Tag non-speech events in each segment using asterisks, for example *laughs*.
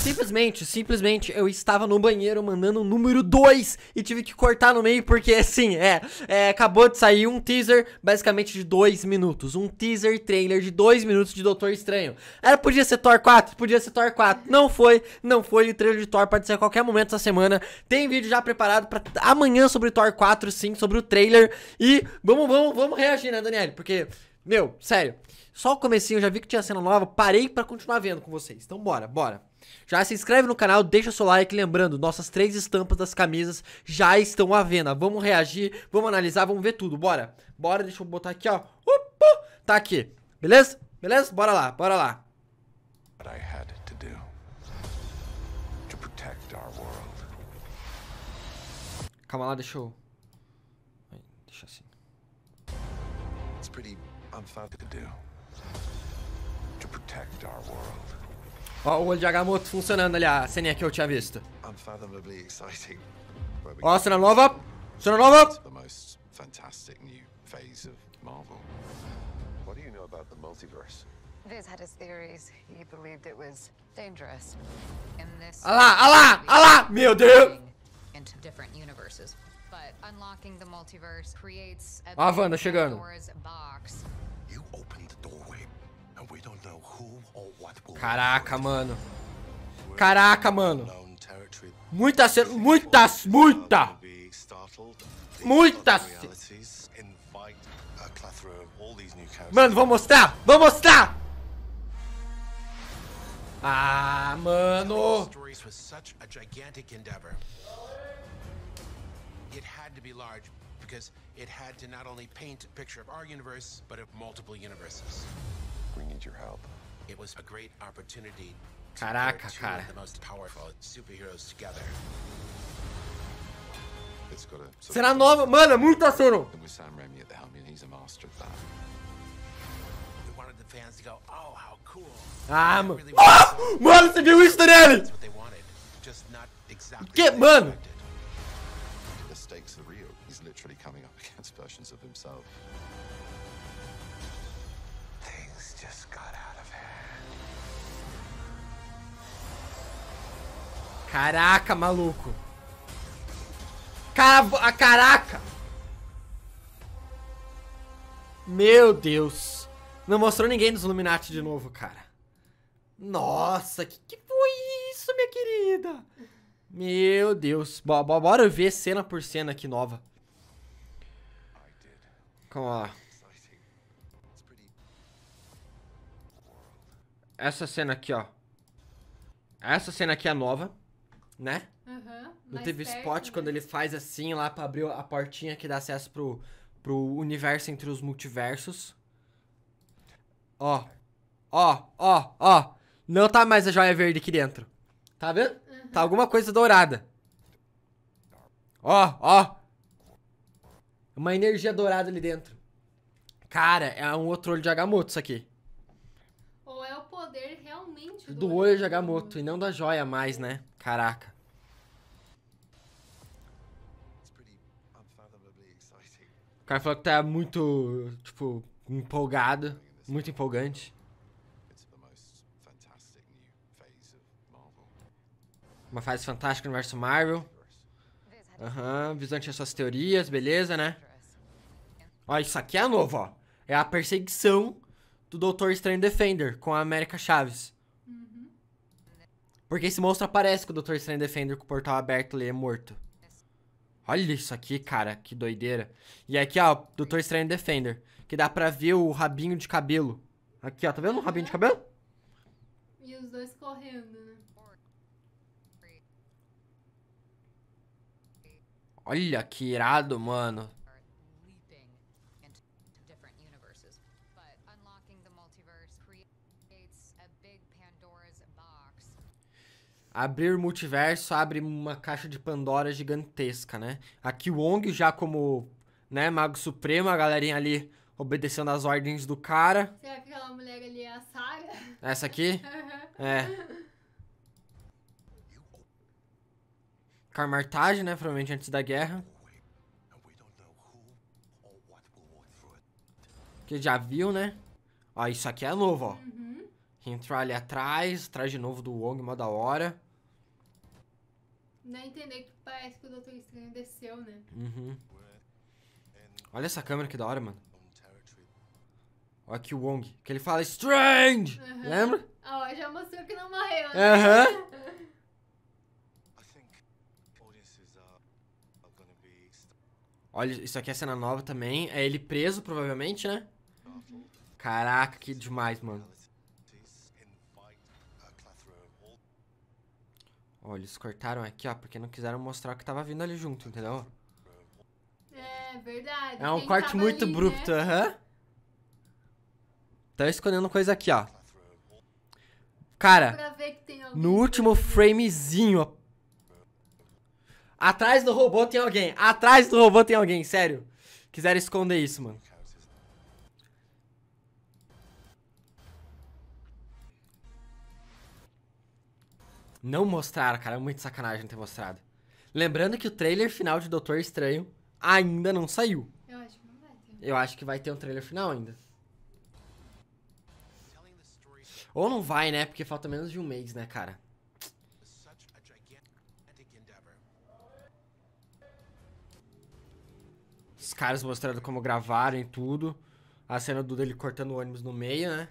Simplesmente, simplesmente eu estava no banheiro mandando o número 2 e tive que cortar no meio porque, assim, é, é, Acabou de sair um teaser basicamente de 2 minutos. Um teaser trailer de 2 minutos de Doutor Estranho. Era, podia ser Thor 4, podia ser Thor 4. Não foi, não foi. E o trailer de Thor pode ser a qualquer momento essa semana. Tem vídeo já preparado para amanhã sobre Thor 4, sim, sobre o trailer. E vamos, vamos, vamos reagir, né, Daniel? Porque, meu, sério. Só o comecinho, eu já vi que tinha cena nova, parei para continuar vendo com vocês. Então bora, bora. Já se inscreve no canal, deixa seu like, lembrando, nossas três estampas das camisas já estão à venda. Vamos reagir, vamos analisar, vamos ver tudo, bora. Bora, deixa eu botar aqui, ó. tá aqui, beleza? Beleza? Bora lá, bora lá. Calma lá, deixa eu... Deixa assim. It's pretty unfair to do to protect nosso mundo. Ó, o olho de Agamotto funcionando ali, a ceninha que eu tinha visto. Ó, cena nova! Cena nova! What do you know about the multiverse? Viz had his theories. He believed it was dangerous. In this Olha ah lá, olha ah lá, olha ah lá! Meu Deus! Into different universes. But unlocking the multiverse creates a Wanda chegando. Caraca, mano. Caraca, mano. Muitas, muitas, muita. Muitas. Mano, vou mostrar, vou mostrar. Ah, mano. It had to be large because it had to not only paint a picture of our universe, but of multiple universes. We need your help. It was a great opportunity to Caraca, two cara. the most powerful superheroes together. It's got a Será nova, mano, muito sono. With Sam Raimi at the helm, and he's a master of that. We wanted the fans to go, "Oh, how cool." Ah, mano. Really ah! Mano, você viu isso dele? That's what they wanted. Just not exactly. Get, mano? The stakes are real. He's literally coming up *laughs* against versions of himself. Things just got out Caraca, maluco. Cabo, a ah, caraca. Meu Deus. Não mostrou ninguém dos Illuminati de novo, cara. Nossa, que que foi isso, minha querida? Meu Deus. Bo bora ver cena por cena aqui nova. Calma lá. Essa cena aqui, ó. Essa cena aqui é nova né? Uhum, Não teve perto, spot né? quando ele faz assim lá pra abrir a portinha que dá acesso pro, pro universo entre os multiversos. Ó. Ó, ó, ó. Não tá mais a joia verde aqui dentro. Tá vendo? Uhum. Tá alguma coisa dourada. Ó, ó. Uma energia dourada ali dentro. Cara, é um outro olho de Agamotto isso aqui. Ou é o poder realmente é do, do olho de Agamotto e não da joia mais, né? Caraca. O cara falou que tá muito, tipo, empolgado. Muito empolgante. Uma fase fantástica no universo Marvel. Aham, uhum, visão tinha suas teorias, beleza, né? Ó, isso aqui é novo, ó. É a perseguição do Doutor Estranho Defender com a América Chaves. Porque esse monstro aparece com o Dr. Strange Defender com o portal aberto, ele é morto. Olha isso aqui, cara, que doideira. E aqui, ó, Dr. Strange Defender, que dá pra ver o rabinho de cabelo. Aqui, ó, tá vendo o rabinho de cabelo? E os dois correndo, né? Olha que irado, mano. abrir multiverso abre uma caixa de Pandora gigantesca, né? Aqui o Wong já como, né, Mago Supremo, a galerinha ali obedecendo às ordens do cara. Será que aquela mulher ali é a Sarah? Essa aqui? *laughs* é. Carmartage, né, provavelmente antes da guerra. Que já viu, né? Ó, isso aqui é novo, ó. Uhum. Entrar ali atrás, atrás de novo do Wong, uma da hora. não é entender que parece que o Doutor Estranho desceu, né? Uhum. Olha essa câmera que da hora, mano. Olha aqui o Wong, que ele fala Strange! Uhum. Lembra? Ah, já mostrou que não morreu, né? Aham. Uhum. Olha, isso aqui é cena nova também. É ele preso, provavelmente, né? Uhum. Caraca, que demais, mano. Ó, eles cortaram aqui, ó, porque não quiseram mostrar o que tava vindo ali junto, entendeu? É, verdade. É um corte muito ali, abrupto, né? aham. Né? Uhum. Tá escondendo coisa aqui, ó. Cara, no último framezinho, ó. Atrás do robô tem alguém. Atrás do robô tem alguém, sério. Quiseram esconder isso, mano. Não mostrar, cara, é muito sacanagem ter mostrado. Lembrando que o trailer final de Doutor Estranho ainda não saiu. Eu acho que não vai ter. Eu acho que vai ter um trailer final ainda. Ou não vai, né? Porque falta menos de um mês, né, cara? Os caras mostrando como gravaram e tudo. A cena do dele cortando o ônibus no meio, né?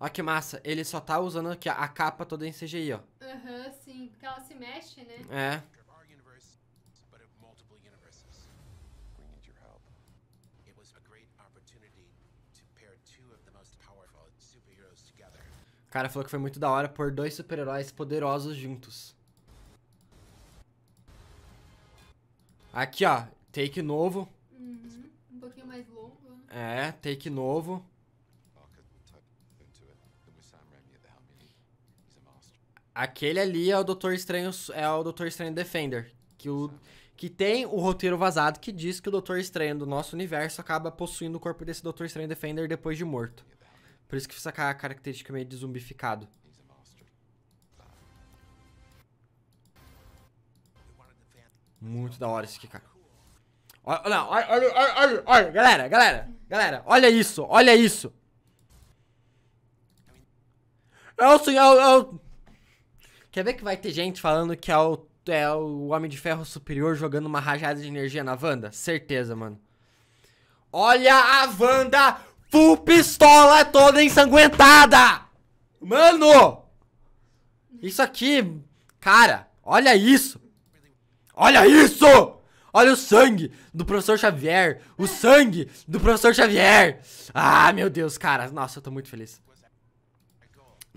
Ó que massa, ele só tá usando aqui a capa toda em CGI, ó. Aham, uhum, sim, porque ela se mexe, né? É. O cara falou que foi muito da hora pôr dois super-heróis poderosos juntos. Aqui, ó. Take novo. Uhum, um pouquinho mais longo. Né? É, take novo. É Aquele ali é o Doutor Estranho, é o Doutor Estranho Defender, que o que tem o roteiro vazado que diz que o Doutor Estranho do nosso universo acaba possuindo o corpo desse Doutor Estranho Defender depois de morto. É Por isso que fica a característica meio de zumbificado. Muito da hora esse aqui, cara. Olha, olha, olha, olha, olha, galera, galera, galera, olha isso, olha isso. É o senhor. É, é o... Quer ver que vai ter gente falando que é o, é o Homem de Ferro Superior jogando uma rajada de energia na Wanda? Certeza, mano. Olha a Wanda full pistola toda ensanguentada! Mano! Isso aqui, cara, olha isso! Olha isso! Olha o sangue do professor Xavier! O sangue do professor Xavier! Ah, meu Deus, cara, nossa, eu tô muito feliz.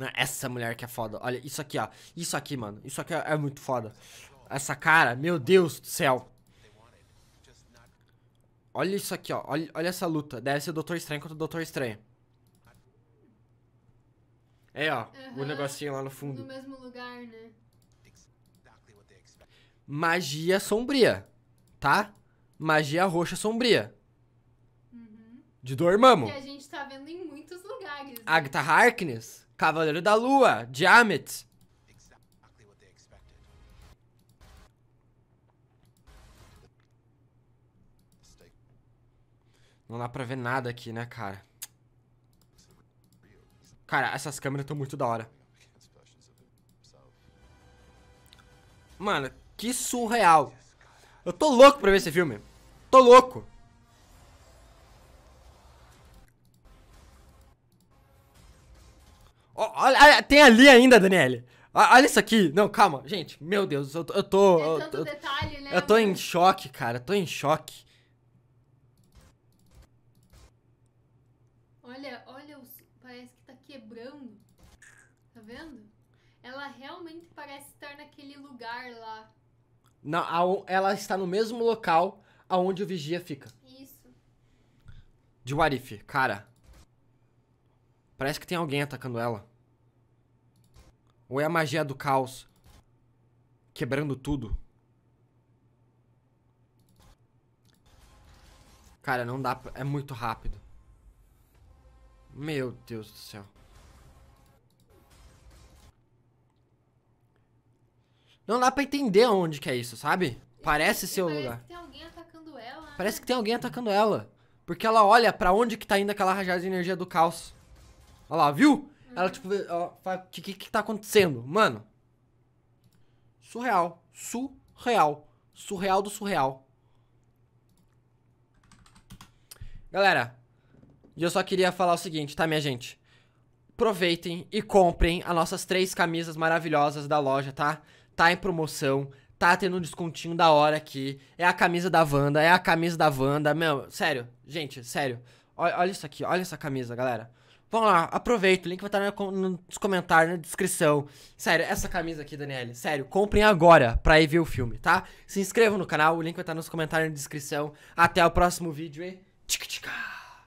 Não, essa mulher que é foda. Olha, isso aqui, ó. Isso aqui, mano. Isso aqui é, é muito foda. Essa cara, meu Deus do céu. Olha isso aqui, ó. Olha, olha essa luta. Deve ser o Doutor Estranho contra o Doutor Estranho. É, ó. Uhum. O negocinho lá no fundo. No mesmo lugar, né? Magia sombria, tá? Magia roxa sombria. Uhum. De Dormammu. Que a gente tá vendo em muitos lugares. Né? Agatha Harkness. Cavaleiro da Lua, Diamet. Não dá pra ver nada aqui, né, cara? Cara, essas câmeras estão muito da hora. Mano, que surreal. Eu tô louco pra ver esse filme. Tô louco. Olha, tem ali ainda, Daniele. Olha isso aqui. Não, calma, gente. Meu Deus, eu, eu tô. É tanto eu, detalhe, né? Eu tô em choque, cara. Eu tô em choque. Olha, olha, parece que tá quebrando. Tá vendo? Ela realmente parece estar naquele lugar lá. Na, ela está no mesmo local aonde o vigia fica. Isso. De Warif, cara. Parece que tem alguém atacando ela. Ou é a magia do caos quebrando tudo? Cara, não dá pra... É muito rápido. Meu Deus do céu. Não dá pra entender onde que é isso, sabe? Parece é, ser o lugar. Né? Parece que tem alguém atacando ela. Porque ela olha pra onde que tá indo aquela rajada de energia do caos. Olha lá, viu? Ela, tipo, ela fala, o que, que, que tá acontecendo? Mano, surreal, surreal, surreal do surreal. Galera, eu só queria falar o seguinte, tá, minha gente? Aproveitem e comprem as nossas três camisas maravilhosas da loja, tá? Tá em promoção, tá tendo um descontinho da hora aqui. É a camisa da Wanda, é a camisa da Wanda. Meu, sério, gente, sério. Olha, olha isso aqui, olha essa camisa, galera. Vão lá, aproveita. O link vai estar nos comentários, na descrição. Sério, essa camisa aqui, Daniele. Sério, comprem agora pra ir ver o filme, tá? Se inscrevam no canal, o link vai estar nos comentários, na descrição. Até o próximo vídeo e. Tchic, tchic.